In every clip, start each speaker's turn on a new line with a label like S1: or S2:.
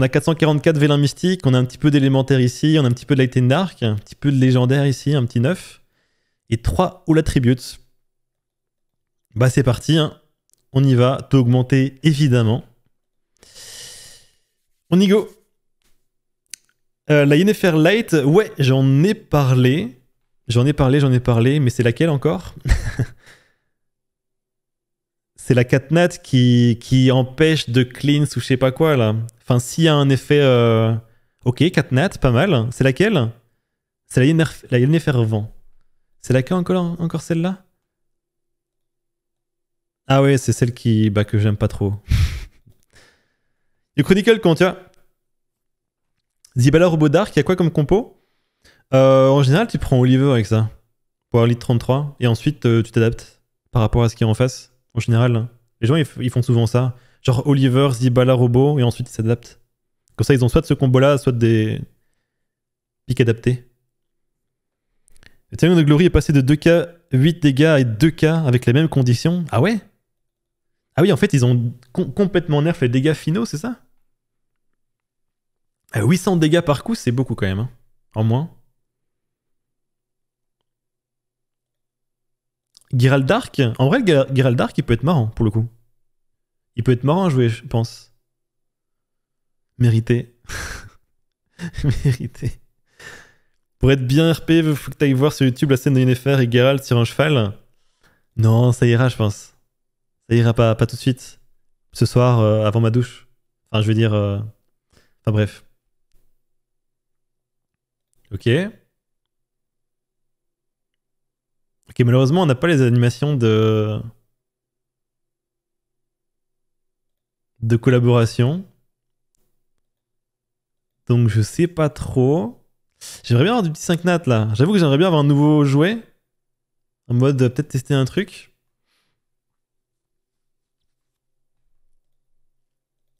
S1: On a 444 vélins mystiques, on a un petit peu d'élémentaire ici, on a un petit peu de light and Dark, un petit peu de légendaire ici, un petit neuf. Et 3 All Attributes. Bah c'est parti, hein. on y va, t'augmenter évidemment. On y go euh, La Yennefer Light, ouais j'en ai parlé, j'en ai parlé, j'en ai parlé, mais c'est laquelle encore c'est la catnat qui, qui empêche de clean ou je sais pas quoi là. Enfin, s'il y a un effet. Euh... Ok, catnat, pas mal. C'est laquelle C'est la, Yenef la C'est laquelle encore, encore celle-là Ah ouais, c'est celle qui, bah, que j'aime pas trop. Le Chronicle vois Zibala Robot Dark, il y a quoi comme compo euh, En général, tu prends Oliver avec ça. Pour un 33. Et ensuite, euh, tu t'adaptes par rapport à ce qu'il y a en face en général. Hein. Les gens, ils, font souvent ça. Genre Oliver, Zibala, Robo, et ensuite ils s'adaptent. Comme ça, ils ont soit ce combo-là, soit des pics adaptés. Le de Glory est passé de 2K 8 dégâts et 2K avec les mêmes conditions. Ah ouais Ah oui, en fait, ils ont complètement nerf les dégâts finaux, c'est ça 800 ah, dégâts par coup, c'est beaucoup quand même. Hein. En moins. Gérald Dark, en vrai, Gérald Dark, il peut être marrant pour le coup. Il peut être marrant à jouer, je pense. Mérité. Mérité. Pour être bien RP, il faut que ailles voir sur YouTube la scène de Yennefer et Geralt sur un cheval. Non, ça ira, je pense. Ça ira pas, pas tout de suite. Ce soir, euh, avant ma douche. Enfin, je veux dire. Euh, enfin, bref. Ok. Ok, malheureusement, on n'a pas les animations de. de collaboration. Donc je sais pas trop. J'aimerais bien avoir du petit 5 nat là. J'avoue que j'aimerais bien avoir un nouveau jouet. En mode euh, peut-être tester un truc.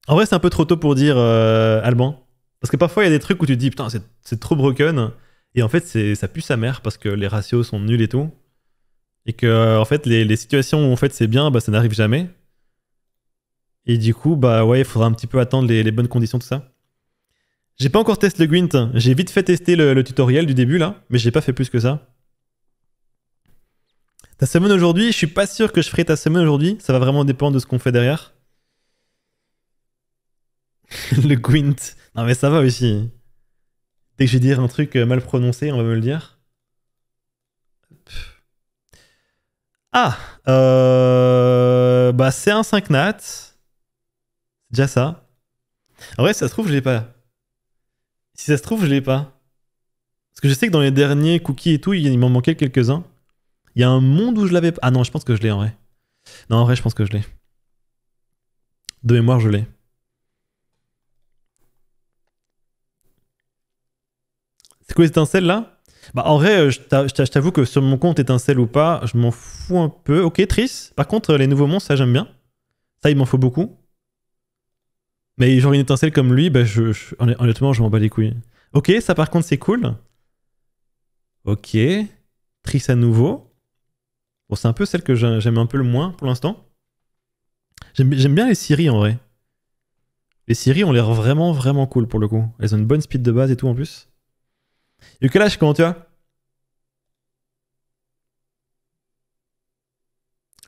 S1: En vrai, c'est un peu trop tôt pour dire euh, Alban. Parce que parfois, il y a des trucs où tu te dis putain, c'est trop broken. Et en fait, ça pue sa mère parce que les ratios sont nuls et tout et que euh, en fait les, les situations où en fait c'est bien bah, ça n'arrive jamais et du coup bah ouais il faudra un petit peu attendre les, les bonnes conditions tout ça j'ai pas encore testé le gwint, j'ai vite fait tester le, le, tutoriel du début là mais j'ai pas fait plus que ça ta semaine aujourd'hui je suis pas sûr que je ferai ta semaine aujourd'hui ça va vraiment dépendre de ce qu'on fait derrière le gwint, non mais ça va aussi dès que je vais dire un truc euh, mal prononcé on va me le dire Ah euh, Bah, c'est un 5 nat. Déjà ça. En vrai, si ça se trouve, je l'ai pas. Si ça se trouve, je l'ai pas. Parce que je sais que dans les derniers cookies et tout, il m'en manquait quelques-uns. Il y a un monde où je l'avais pas. Ah non, je pense que je l'ai en vrai. Non, en vrai, je pense que je l'ai. De mémoire, je l'ai. C'est quoi les étincelles là bah, en vrai, euh, je t'avoue que sur mon compte étincelle ou pas, je m'en fous un peu. Ok, Tris. Par contre, euh, les nouveaux monstres, ça j'aime bien. Ça, il m'en faut beaucoup. Mais genre une étincelle comme lui, bah, je, honnêtement, je m'en bats les couilles. Ok, ça par contre, c'est cool. Ok. Tris à nouveau. Bon, c'est un peu celle que j'aime un peu le moins pour l'instant. J'aime bien les Siri en vrai. Les Siri ont l'air vraiment, vraiment cool pour le coup. Elles ont une bonne speed de base et tout en plus. Yukalash, comment tu as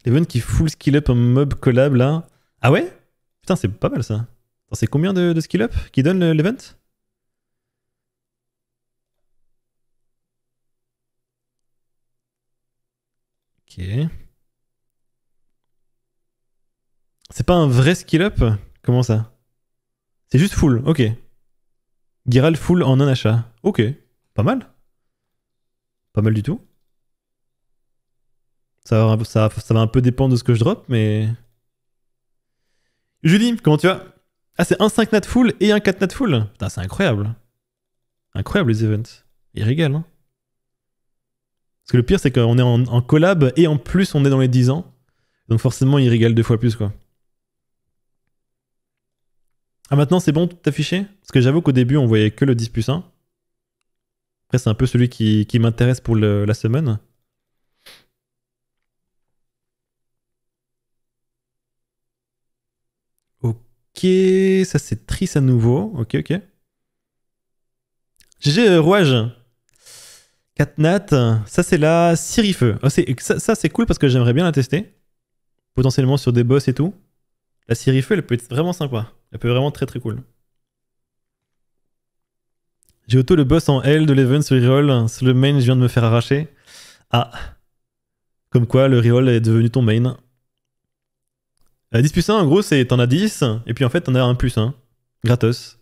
S1: L'event qui full skill up en mob collab là. Ah ouais Putain, c'est pas mal ça. C'est combien de, de, skill up qui donne l'event Ok. C'est pas un vrai skill up Comment ça C'est juste full, ok. Giral full en un achat. Ok. Pas mal. Pas mal du tout. Ça, ça, ça va un peu dépendre de ce que je drop, mais. Julie, comment tu vas Ah, c'est un 5 nat full et un 4 nat full Putain, c'est incroyable. Incroyable les events. Ils régalent. Hein. Parce que le pire, c'est qu'on est en, collab et en plus, on est dans les 10 ans. Donc forcément, ils régalent deux fois plus, quoi. Ah, maintenant, c'est bon, tout affiché Parce que j'avoue qu'au début, on voyait que le 10 plus 1. Après, c'est un peu celui qui, m'intéresse pour la semaine. Ok, ça c'est triste à nouveau. Ok, ok. GG euh, Rouage. Catnat. Ça c'est la Sirifeu. Ah, ça, ça c'est cool parce que j'aimerais bien la tester. Potentiellement sur des boss et tout. La Sirifeu, elle peut être vraiment sympa. Elle peut être vraiment très très cool. J'ai auto le boss en L de l'event sur reroll. c'est le main, je viens de me faire arracher. Ah. Comme quoi, le reroll est devenu ton main. La 10 plus 1, en gros, c'est t'en as 10, et puis en fait, t'en as un plus 1. Hein. Gratos.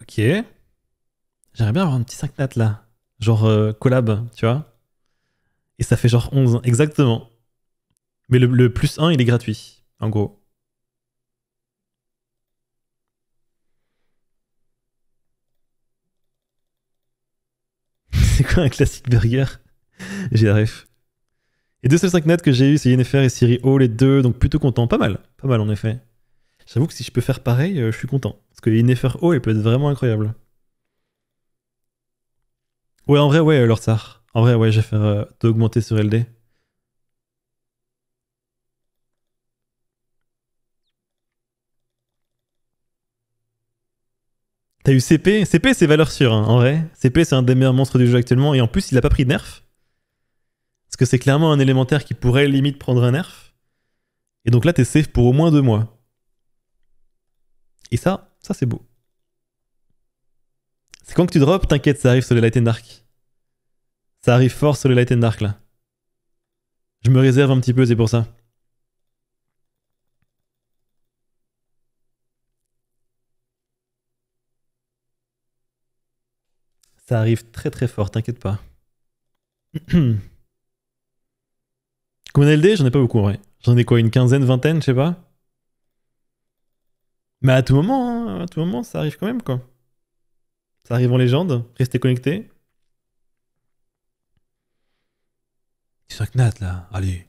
S1: Ok. J'aimerais bien avoir un petit 5 nat là. Genre euh, collab, tu vois. Et ça fait genre 11, exactement. Mais le, plus 1, il est gratuit, en gros. c'est quoi un classique burger arrive. Et deux seuls 5 nets que j'ai eu, c'est Yennefer et Siri O, les deux, donc plutôt content. Pas mal, pas mal en effet. J'avoue que si je peux faire pareil, euh, je suis content. Parce que Yennefer O, elle peut être vraiment incroyable. Ouais, en vrai, ouais, Lord en vrai, ouais, je vais faire euh, sur LD. T'as eu CP CP, c'est valeur sûre, hein, en vrai. CP, c'est un des meilleurs monstres du jeu actuellement. Et en plus, il n'a pas pris de nerf. Parce que c'est clairement un élémentaire qui pourrait limite prendre un nerf. Et donc là, t'es safe pour au moins deux mois. Et ça, ça, c'est beau. C'est quand que tu drops, t'inquiète, ça arrive sur les Light and Dark. Ça arrive fort sur les Light and Dark là. Je me réserve un petit peu, c'est pour ça. Ça arrive très très fort, t'inquiète pas. Combien LD J'en ai pas beaucoup, ouais. J'en ai quoi, une quinzaine, vingtaine, je sais pas. Mais à tout moment, hein, à tout moment, ça arrive quand même, quoi. Ça arrive en légende, restez connectés. 5 nat là, allez.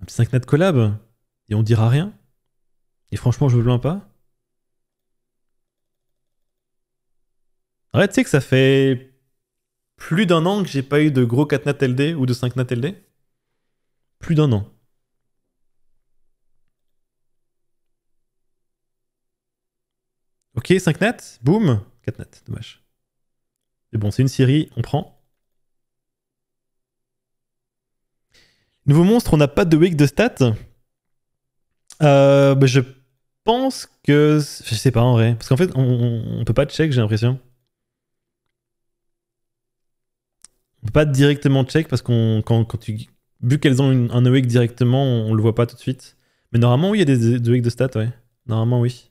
S1: Un petit 5 nat collab et on dira rien. Et franchement, je veux plains pas. Ouais, tu sais que ça fait plus d'un an que j'ai pas eu de gros 4 nat LD ou de 5 nat LD. Plus d'un an. Ok, 5 nats, boum, 4 nats, dommage. Mais bon, c'est une série, on prend. Nouveau monstre, on n'a pas de week de stats. Euh, bah, je pense que. Je sais pas en vrai. Parce qu'en fait, on, on, peut pas check, j'ai l'impression. On peut pas directement check parce qu'on quand, tu. Vu qu'elles ont un wick directement, on, le voit pas tout de suite. Mais normalement, oui, il y a des, wick de stats, ouais. Normalement, oui.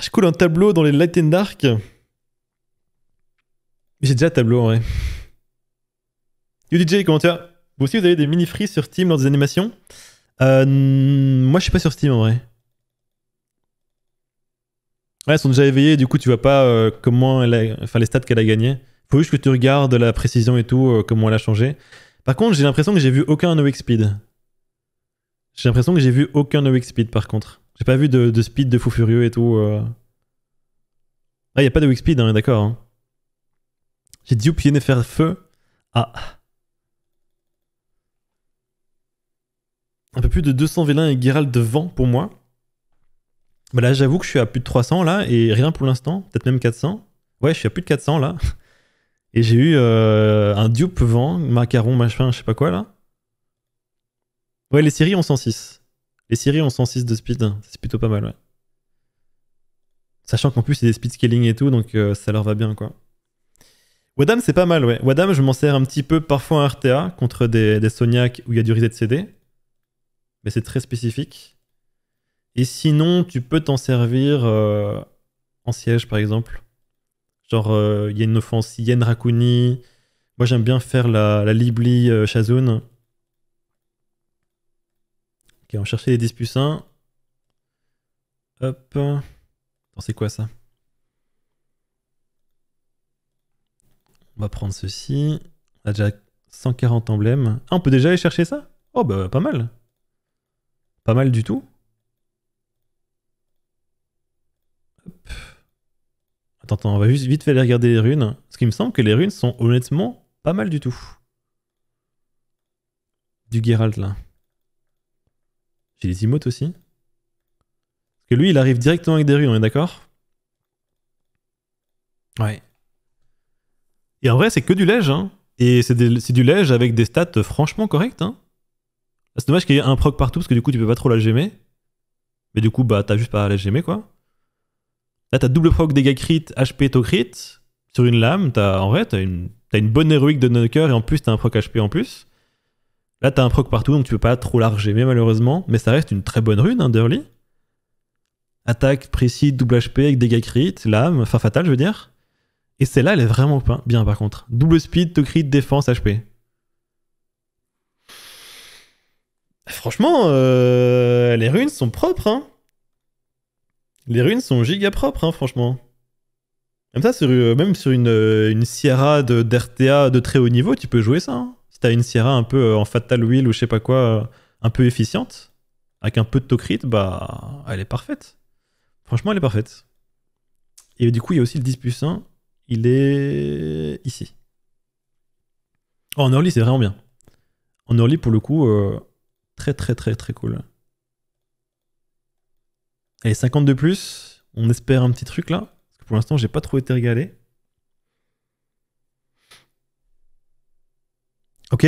S1: Je coule un tableau dans les Light and Dark. J'ai déjà un tableau, en vrai. DJ comment tu vas Vous aussi, vous avez des mini-free sur Steam lors des animations euh, Moi, je suis pas sur Steam en vrai. Ouais, elles sont déjà éveillées, du coup, tu vois pas euh, comment elle a... enfin, les stats qu'elle a gagnées. Faut juste que tu regardes la précision et tout, euh, comment elle a changé. Par contre, j'ai l'impression que j'ai vu aucun no speed. J'ai l'impression que j'ai vu aucun no speed par contre. J'ai pas vu de, speed de fou furieux et tout. il euh. Ah, y a pas de weak speed, hein, d'accord. Hein. J'ai dû pied faire feu. Ah. un peu plus de 200 vélins et Geralt de vent pour moi. Bah là, j'avoue que je suis à plus de 300 là, et rien pour l'instant, peut-être même 400. Ouais, je suis à plus de 400 là. Et j'ai eu euh, un dupe vent, macaron, machin, je sais pas quoi là. Ouais, les séries ont 106. Les séries ont 106 de speed, c'est plutôt pas mal, ouais. Sachant qu'en plus, c'est des speed scaling et tout, donc euh, ça leur va bien, quoi. Wadam, c'est pas mal, ouais. Wadam, je m'en sers un petit peu parfois en RTA contre des, des où il y a du reset CD c'est très spécifique. Et sinon, tu peux t'en servir euh, en siège, par exemple. Genre, euh, il y a une offense Yen Rakuni. Moi, j'aime bien faire la, Libli euh, Shazun. Ok, on va les 10 pucins 1. Hop. c'est quoi ça On va prendre ceci. On a déjà 140 emblèmes. Ah, on peut déjà aller chercher ça Oh, bah, pas mal. Pas mal du tout. Hop. Attends, attends, on va juste vite fait aller regarder les runes. ce qui me semble que les runes sont honnêtement pas mal du tout. Du Geralt là. J'ai les emotes aussi. Parce que lui, il arrive directement avec des runes, on est d'accord Ouais. Et en vrai, c'est que du lège. Hein. Et c'est du lège avec des stats franchement correctes. Hein. Bah, c'est dommage qu'il y ait un proc partout parce que du coup tu peux pas trop la gémer. Mais du coup, bah t'as juste pas à la gémer quoi. Là t'as double proc dégâts crit, HP, taux crit. Sur une lame, as, en vrai t'as une, bonne héroïque de knocker et en plus t'as un proc HP en plus. Là t'as un proc partout donc tu peux pas trop la re-gemer malheureusement. Mais ça reste une très bonne rune, hein, d'early. Attaque précise, double HP avec dégâts crit, lame, enfin fatale je veux dire. Et celle-là elle est vraiment bien par contre. Double speed, taux crit, défense, HP. Bah, franchement, euh, les runes sont propres, hein. Les runes sont giga propres, hein, franchement. Même ça, sur, euh, même sur une, euh, Sierra d'RTA de, de, très haut niveau, tu peux jouer ça. Hein. Si t'as une Sierra un peu en Fatal Wheel ou je sais pas quoi, un peu efficiente, avec un peu de tocrit, bah, elle est parfaite. Franchement, elle est parfaite. Et du coup, il y a aussi le 10 Il est ici. Oh, en early, c'est vraiment bien. En early, pour le coup, Très très très très cool. Allez, 50 de plus. On espère un petit truc là. Parce que pour l'instant, j'ai pas trop été régalé. Ok.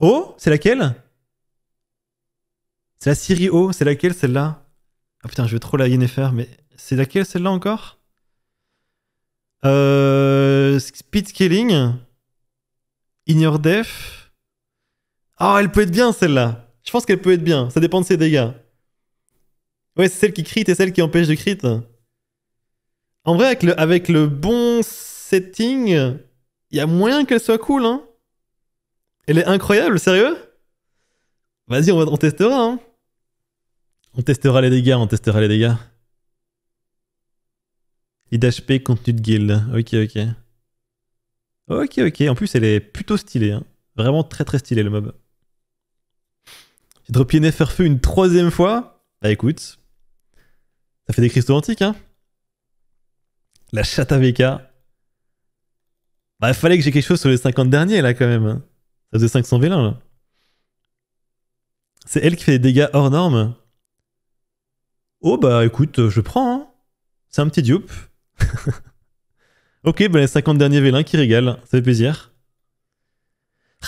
S1: Oh, c'est laquelle C'est la Siri O, c'est laquelle celle-là Ah putain, je vais trop la Yennefer, mais c'est laquelle celle-là encore euh, Speed Scaling, Ignore ah, oh, elle peut être bien celle-là. Je pense qu'elle peut être bien. Ça dépend de ses dégâts. Ouais, c'est celle qui crit et celle qui empêche de crit. En vrai, avec le, bon setting, il y a moyen qu'elle soit cool. Hein. Elle est incroyable, sérieux Vas-y, on, va, testera. Hein. On testera les dégâts, on testera les dégâts. IDHP, contenu de guild. Ok, ok. Ok, ok. En plus, elle est plutôt stylée. Hein. Vraiment très, très stylée, le mob. J'ai dropé faire feu une troisième fois. Bah écoute, ça fait des cristaux antiques, hein. La chatte AVK. Bah, fallait que j'ai quelque chose sur les 50 derniers, là, quand même. Hein. Ça faisait 500 vélins, là. C'est elle qui fait des dégâts hors normes. Oh, bah, écoute, je prends, hein. C'est un petit dupe. ok, bah, les 50 derniers vélins qui régalent. Ça fait plaisir.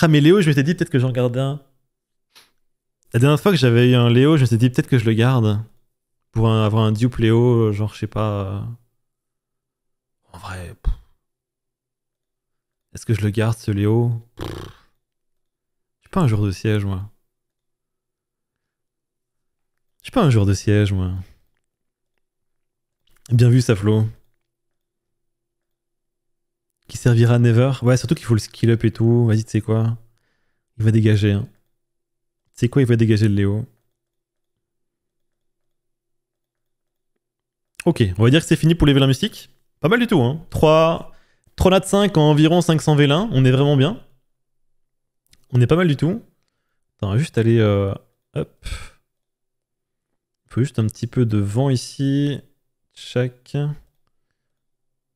S1: Ah, mais Léo, je m'étais dit peut-être que j'en gardais un. La dernière fois que j'avais eu un Léo, je me suis dit peut-être que je le garde. Pour avoir un dupe Léo, euh, genre, je sais pas. Euh. En vrai. Est-ce que je le garde ce Léo Je suis pas un joueur de siège, moi. Je suis pas un joueur de siège, moi. Bien vu, Saflo. Qui servira never. Ouais, surtout qu'il faut le skill up et tout. Vas-y, tu sais quoi Il va dégager. hein. C'est quoi il va dégager le Léo Ok, on va dire que c'est fini pour les vélins mystiques. Pas mal du tout, hein. 3, 3 nat 5 en environ 500 vélins, on est vraiment bien. On est pas mal du tout. Attends, juste aller... Euh, hop. Il faut juste un petit peu de vent ici. Chaque...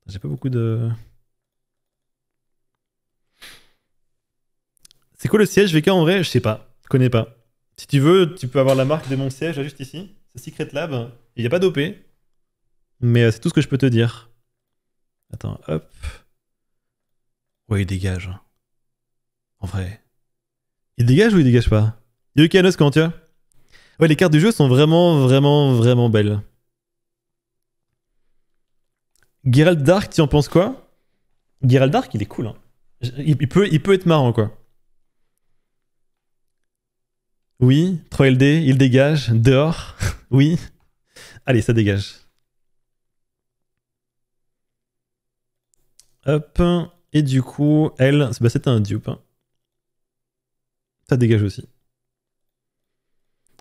S1: J'ai pas beaucoup de... C'est quoi le siège VK en vrai Je sais pas connais pas. Si tu veux, tu peux avoir la marque de mon siège juste ici. C'est Secret Lab. Il n'y a pas d'OP. Mais euh, c'est tout ce que je peux te dire. Attends, hop. Ouais, il dégage. Hein. En vrai. Il dégage ou il dégage pas Il y a eu quand tu as Ouais, les cartes du jeu sont vraiment, vraiment, vraiment belles. Geralt Dark, tu en penses quoi Geralt Dark, il est cool. Hein. Il, peut, il peut être marrant, quoi. Oui, 3LD, il dégage. Dehors. oui. Allez, ça dégage. Hop. Et du coup, elle, bah, c'est un dupe. Hein. Ça dégage aussi.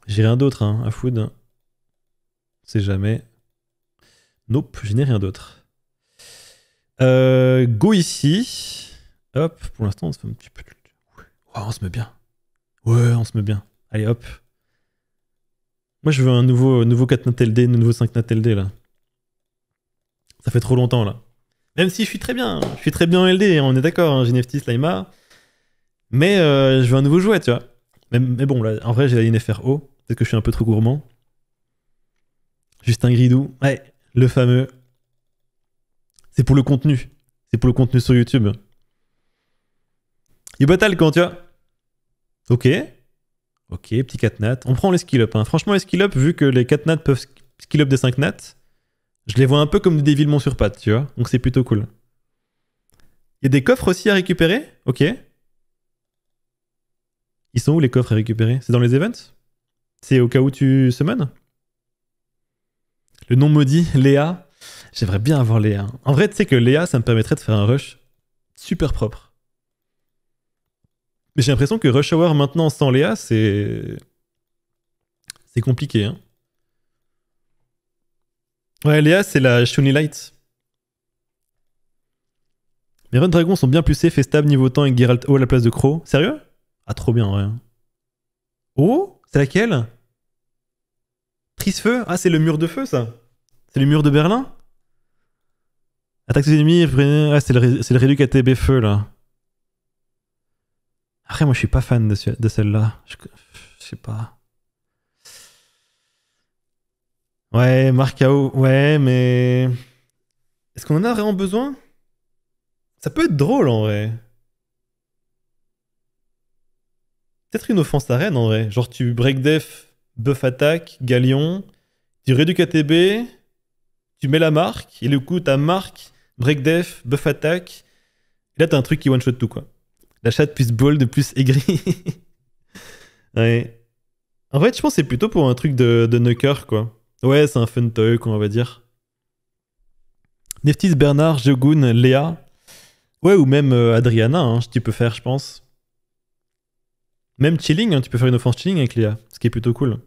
S1: J'ai rien d'autre hein, à food. C'est jamais. Nope, je n'ai rien d'autre. Euh, go ici. Hop, pour l'instant, on un peu. on se met bien. Ouais, on se met bien. Allez hop. Moi je veux un nouveau, nouveau 4 nat LD, un nouveau 5 nat LD là. Ça fait trop longtemps là. Même si je suis très bien, je suis très bien en LD, hein, on est d'accord, hein, NFT Slima. Mais euh, je veux un nouveau jouet, tu vois. Mais, bon, là, en vrai, j'ai la FRO, Peut-être que je suis un peu trop gourmand. Justin gridou. Ouais, le fameux. C'est pour le contenu. C'est pour le contenu sur YouTube. bat quand tu vois. Ok. Ok, petit 4 nat. On prend les skill up. Franchement, les skill up, vu que les 4 nats peuvent skill up des 5 nats, je les vois un peu comme des villements sur pattes, tu vois. Donc c'est plutôt cool. Il y a des coffres aussi à récupérer Ok. Ils sont où les coffres à récupérer C'est dans les events C'est au cas où tu summons Le nom maudit, Léa. J'aimerais bien avoir Léa. En vrai, tu sais que Léa, ça me permettrait de faire un rush super propre. Mais j'ai l'impression que Rush Hour maintenant sans Léa, c'est. C'est compliqué. Hein. Ouais, Léa, c'est la Shuni Light. Les Run Dragons sont bien plus safe et stable niveau temps avec Geralt O à la place de Crow. Sérieux Ah, trop bien, ouais. Oh C'est laquelle Feu Ah, c'est le mur de feu, ça C'est le mur de Berlin Attaque des ennemis, ah, c'est le, réduit le feu, là. Après, moi, je suis pas fan de, celle-là. Je, sais pas. Ouais, Marcao, ouais, mais. Est-ce qu'on en a vraiment besoin Ça peut être drôle en vrai. Peut-être une offense à Rennes en vrai. Genre, tu break def, buff attaque, galion, tu réduis KTB, tu mets la marque, et du coup, ta marque, break def, buff attaque. Et là, t'as un truc qui one-shot tout quoi la chatte plus bold, plus aigri. ouais. En fait, je pense c'est plutôt pour un truc de, de quoi. Ouais, c'est un fun toy, on va dire. Neftis, Bernard, Jogun, Léa. Ouais, ou même euh, Adriana, hein, tu peux faire, je pense. Même chilling, hein, tu peux faire une offense chilling avec Léa, ce qui est plutôt cool.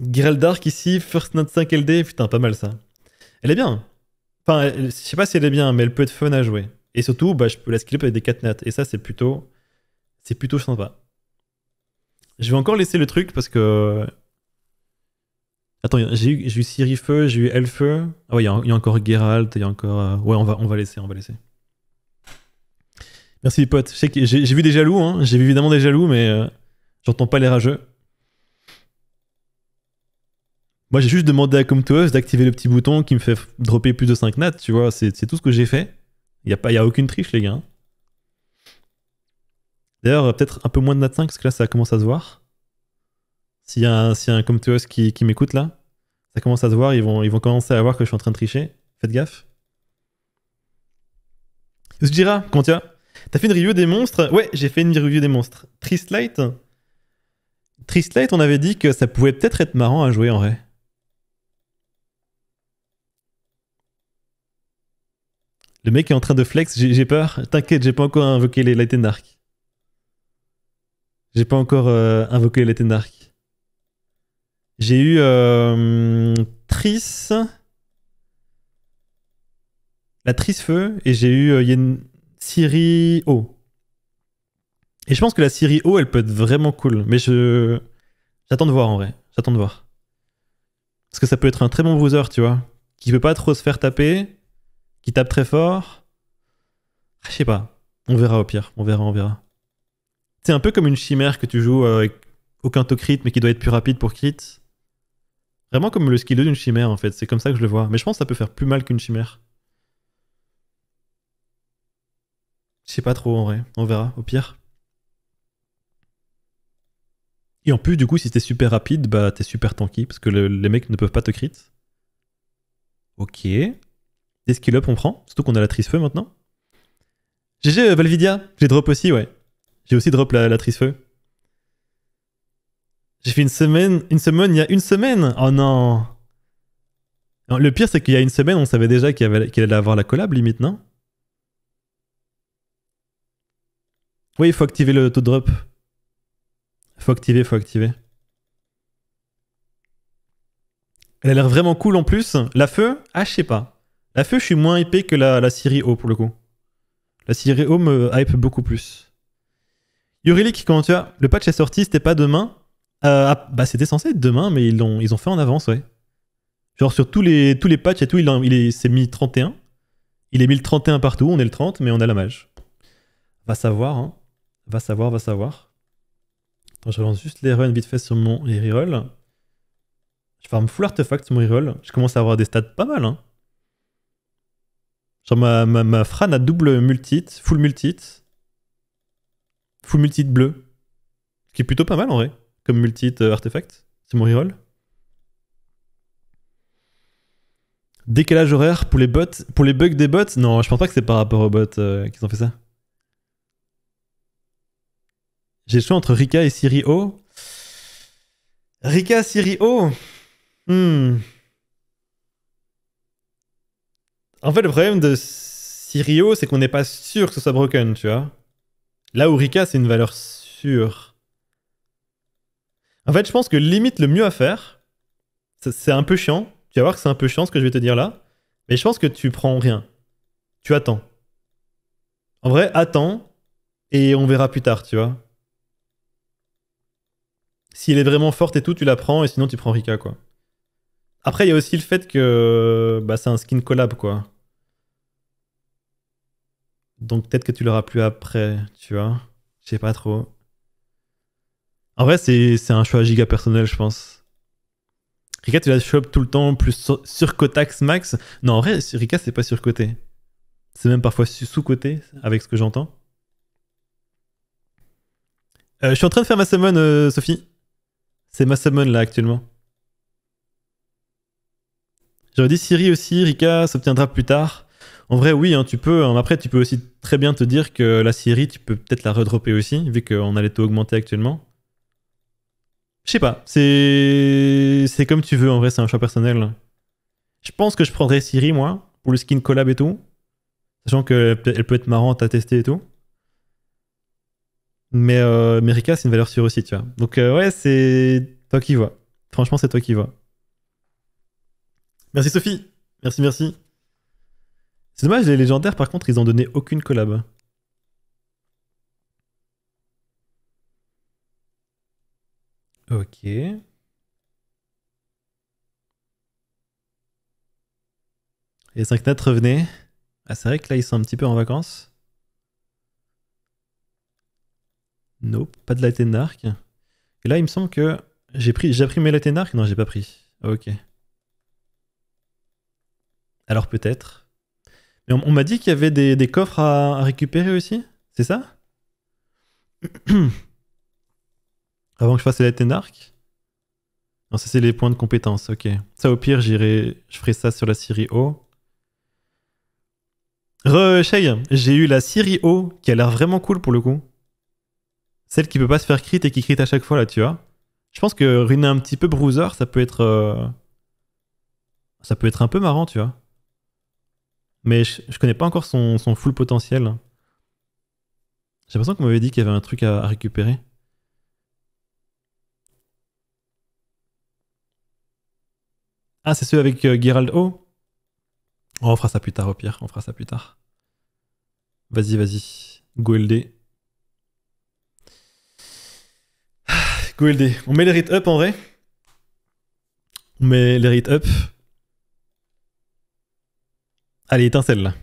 S1: Giraldark Dark ici, First Note 5 LD, putain, pas mal ça. Elle est bien. Enfin, je sais pas si elle est bien, mais elle peut être fun à jouer. Et surtout, bah, je peux la up avec des 4 nattes Et ça, c'est plutôt, c'est plutôt sympa. Je vais encore laisser le truc parce que. Attends, j'ai eu, eu Siri Feu, j'ai eu Elfeu. Ah ouais, il y, a encore Geralt, il y a encore. Euh, ouais, on va, on va laisser, on va laisser. Merci, pote. J'ai vu des jaloux, hein. j'ai vu évidemment des jaloux, mais euh, j'entends pas les rageux. Moi, j'ai juste demandé à us d'activer le petit bouton qui me fait dropper plus de 5 nats, tu vois, c'est tout ce que j'ai fait. Il n'y a, a aucune triche, les gars. Hein. D'ailleurs, peut-être un peu moins de Nat 5, parce que là, ça commence à se voir. S'il y, a un, si un comme qui, m'écoute là, ça commence à se voir, ils vont, ils vont commencer à voir que je suis en train de tricher. Faites gaffe. Sujira, comment tu T'as fait une review des monstres Ouais, j'ai fait une review des monstres. Tristlight Tristlight, on avait dit que ça pouvait peut-être être marrant à jouer en vrai. Le mec est en train de flex, j'ai peur. T'inquiète, j'ai pas encore invoqué les Lightning J'ai pas encore euh, invoqué les and J'ai eu euh, La Tris Feu et j'ai eu euh, Yen... Siri O. Et je pense que la Siri O, elle peut être vraiment cool. Mais je. J'attends de voir en vrai. J'attends de voir. Parce que ça peut être un très bon bruiser, tu vois. Qui peut pas trop se faire taper qui tape très fort. Ah, je sais pas. On verra au pire. On verra, on verra. C'est un peu comme une chimère que tu joues euh, avec aucun taux crit, mais qui doit être plus rapide pour crit. Vraiment comme le skill d'une chimère, en fait. C'est comme ça que je le vois. Mais je pense que ça peut faire plus mal qu'une chimère. Je sais pas trop, en vrai. On verra, au pire. Et en plus, du coup, si t'es super rapide, bah t'es super tanky, parce que les mecs ne peuvent pas te crit. Ok. Des skill up, on prend. Surtout qu'on a la triste feu maintenant. GG euh, Valvidia, j'ai drop aussi, ouais. J'ai aussi drop la, la feu. J'ai fait une semaine, une semaine, il y a une semaine Oh non, Le pire, c'est qu'il y a une semaine, on savait déjà qu'il allait, avoir la collab, limite, non Oui, il faut activer le taux drop. Faut activer, faut activer. Elle a l'air vraiment cool en plus. La feu Ah, je sais pas. La feu, je suis moins hypé que la, la Siri O pour le coup. La Siri O me hype beaucoup plus. Yurilik, comment tu as Le patch est sorti, c'était pas demain euh, ah, Bah, c'était censé être demain, mais ils ont, ils ont fait en avance, ouais. Genre, sur tous les, tous les patchs et tout, il, il s'est mis 31. Il est mis le 31 partout, on est le 30, mais on a la mage. Va savoir, hein. Va savoir, va savoir. je relance juste les runs vite fait sur mon reroll. Je farm full artefact sur mon reroll. Je commence à avoir des stats pas mal, hein. Genre ma, ma, Fran a double multite full multite full multite bleu. Ce qui est plutôt pas mal en vrai, comme multite euh, artefact. C'est mon reroll. Décalage horaire pour les bots, pour les bugs des bots Non, je pense pas que c'est par rapport aux bots euh, qu'ils ont fait ça. J'ai le choix entre Rika et Siri O. Rika, O hmm. En fait, le problème de Sirio, c'est qu'on n'est pas sûr que ce soit broken, tu vois. Là où Rika, c'est une valeur sûre. En fait, je pense que limite le mieux à faire, c'est un peu chiant. Tu vas voir que c'est un peu chiant ce que je vais te dire là. Mais je pense que tu prends rien. Tu attends. En vrai, attends et on verra plus tard, tu vois. Si elle est vraiment forte et tout, tu la prends et sinon tu prends Rika, quoi. Après, il y a aussi le fait que bah, c'est un skin collab, quoi. Donc peut-être que tu l'auras plus après, tu vois. Je sais pas trop. En vrai, c'est un choix giga personnel, je pense. Rika, tu la chopes tout le temps, plus sur, surcotax max. Non, en vrai, Rika, c'est pas surcoté. C'est même parfois sous-coté, avec ce que j'entends. Euh, je suis en train de faire ma summon, euh, Sophie. C'est ma summon, là, actuellement. J'aurais dit Siri aussi, Rika s'obtiendra plus tard. En vrai, oui, hein, tu peux. Hein. après, tu peux aussi très bien te dire que la Siri, tu peux peut-être la redropper aussi, vu qu'on a les taux augmentés actuellement. Je sais pas. C'est comme tu veux. En vrai, c'est un choix personnel. Je pense que je prendrais Siri, moi, pour le skin collab et tout. Sachant qu'elle peut être marrante à tester et tout. Mais euh, Merica, c'est une valeur sûre aussi, tu vois. Donc, euh, ouais, c'est toi qui vois. Franchement, c'est toi qui vois. Merci, Sophie. Merci, merci. C'est dommage, les légendaires, par contre, ils ont donné aucune collab. Ok. Les 5 9 revenaient. Ah, c'est vrai que là, ils sont un petit peu en vacances. Nope, pas de Lightning d'arc. Et là, il me semble que j'ai pris, j'ai pris mes Lightning d'arc Non, j'ai pas pris. Ok. Alors peut-être on, m'a dit qu'il y avait des, coffres à, récupérer aussi, c'est ça Avant que je fasse la Ténarque Non, ça c'est les points de compétence, ok. Ça au pire, j'irai, je ferai ça sur la siri O. Re, j'ai eu la siri O qui a l'air vraiment cool pour le coup. Celle qui peut pas se faire crit et qui crit à chaque fois là, tu vois. Je pense que ruiner un petit peu Bruiser, ça peut être. Euh, ça peut être un peu marrant, tu vois. Mais je, connais pas encore son, full potentiel. J'ai l'impression qu'on m'avait dit qu'il y avait un truc à, récupérer. Ah, c'est ceux avec euh, Gerald O oh, On fera ça plus tard, au pire. On fera ça plus tard. Vas-y, vas-y. Go LD. On met les rate up en vrai. On met les rate up. Allez, étincelle.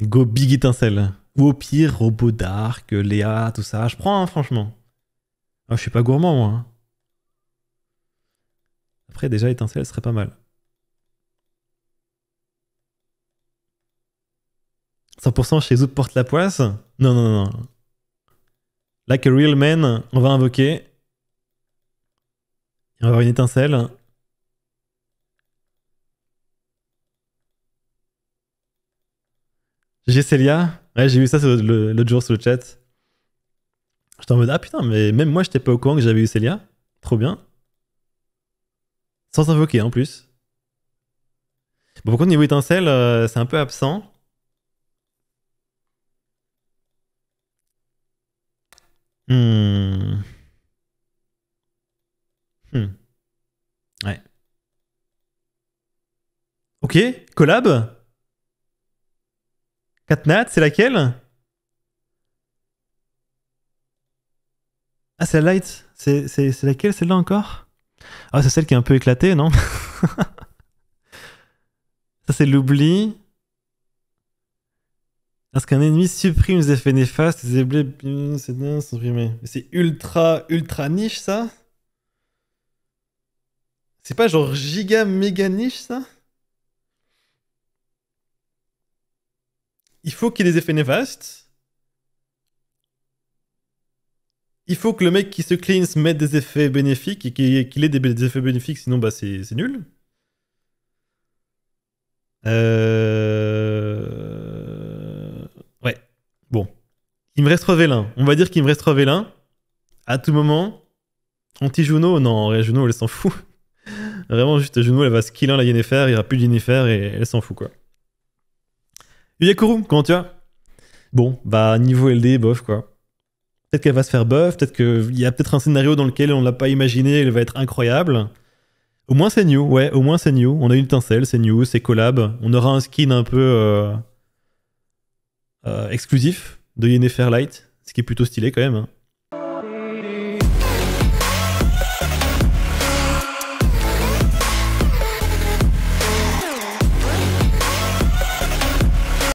S1: Go big étincelle. Ou au pire, robot dark, Léa, tout ça. Je prends, hein, franchement. Ah, je suis pas gourmand, moi. Hein. Après, déjà, étincelle serait pas mal. 100% chez Zoop porte la poisse Non, non, non. Like a real man, on va invoquer. on va avoir une étincelle. J'ai Célia. Ouais, j'ai vu ça l'autre jour sur le chat. J'étais en mode, ah putain, mais même moi, j'étais pas au courant que j'avais eu Célia. Trop bien. Sans invoquer en plus. Bon, par niveau étincelle, euh, c'est un peu absent. Hmm. Hmm. Ouais. Ok, collab nattes, c'est laquelle Ah, c'est la light. C'est laquelle, celle-là encore Ah, c'est celle qui est un peu éclatée, non Ça, c'est l'oubli. qu'un ennemi supprime les effets néfastes, les éblés c'est C'est ultra, ultra niche, ça C'est pas genre giga méga niche, ça il faut qu'il y ait des effets néfastes. Il faut que le mec qui se cleanse mette des effets bénéfiques et qu'il ait des effets bénéfiques, sinon bah, c'est nul. Euh, ouais. Bon. Il me reste Vélins. On va dire qu'il me reste Vélins. À tout moment. Anti-Juno Non, en vrai, Juno, elle s'en fout. Vraiment, juste Juno, elle va skiller la Yennefer, il n'y aura plus de Yennefer et elle s'en fout, quoi. Yakuru, comment tu vas Bon, bah niveau LD, bof quoi. Peut-être qu'elle va se faire bof. peut-être qu'il y a peut-être un scénario dans lequel on l'a pas imaginé, elle va être incroyable. Au moins c'est new, ouais, au moins c'est new. On a une étincelle, c'est new, c'est collab. On aura un skin un peu euh, euh, exclusif de Yennefer Light, ce qui est plutôt stylé quand même. Hein.